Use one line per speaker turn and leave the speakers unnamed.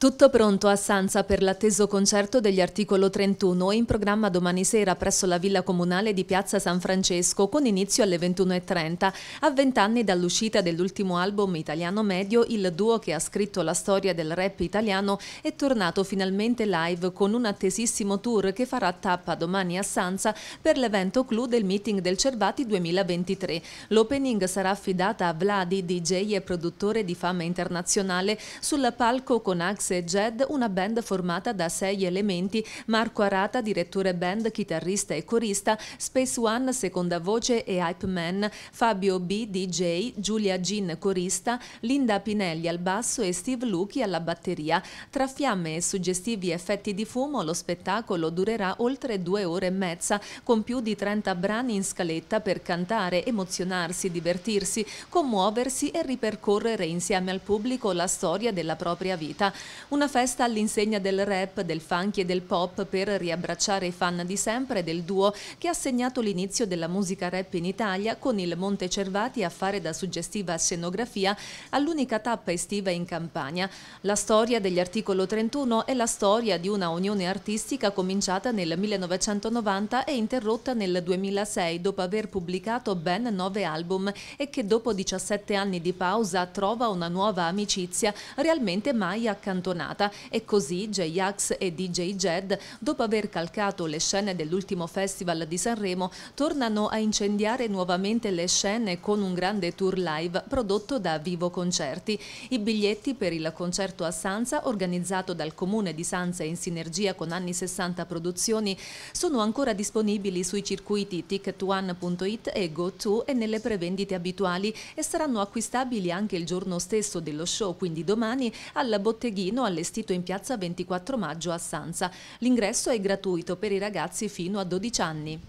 Tutto pronto a Sanza per l'atteso concerto degli articolo 31 in programma domani sera presso la Villa Comunale di Piazza San Francesco con inizio alle 21.30. A vent'anni dall'uscita dell'ultimo album italiano medio, il duo che ha scritto la storia del rap italiano è tornato finalmente live con un attesissimo tour che farà tappa domani a Sanza per l'evento clou del meeting del Cervati 2023. L'opening sarà affidata a Vladi, DJ e produttore di fama internazionale, sul palco con Axe e Jed, una band formata da sei elementi, Marco Arata, direttore band, chitarrista e corista, Space One, seconda voce e hype man, Fabio B, DJ, Giulia Gin, corista, Linda Pinelli al basso e Steve Luchi alla batteria. Tra fiamme e suggestivi effetti di fumo, lo spettacolo durerà oltre due ore e mezza, con più di 30 brani in scaletta per cantare, emozionarsi, divertirsi, commuoversi e ripercorrere insieme al pubblico la storia della propria vita. Una festa all'insegna del rap, del funky e del pop per riabbracciare i fan di sempre del duo che ha segnato l'inizio della musica rap in Italia con il Monte Cervati a fare da suggestiva scenografia all'unica tappa estiva in Campania. La storia degli articolo 31 è la storia di una unione artistica cominciata nel 1990 e interrotta nel 2006 dopo aver pubblicato ben nove album e che dopo 17 anni di pausa trova una nuova amicizia realmente mai accantonata abbandonata e così J-Ax e DJ Jed, dopo aver calcato le scene dell'ultimo festival di Sanremo, tornano a incendiare nuovamente le scene con un grande tour live prodotto da Vivo Concerti. I biglietti per il concerto a Sanza, organizzato dal Comune di Sanza in sinergia con Anni 60 Produzioni, sono ancora disponibili sui circuiti ticketone.it e GoTo e nelle prevendite abituali e saranno acquistabili anche il giorno stesso dello show, quindi domani, al botteghino Torino allestito in piazza 24 maggio a Sansa. L'ingresso è gratuito per i ragazzi fino a 12 anni.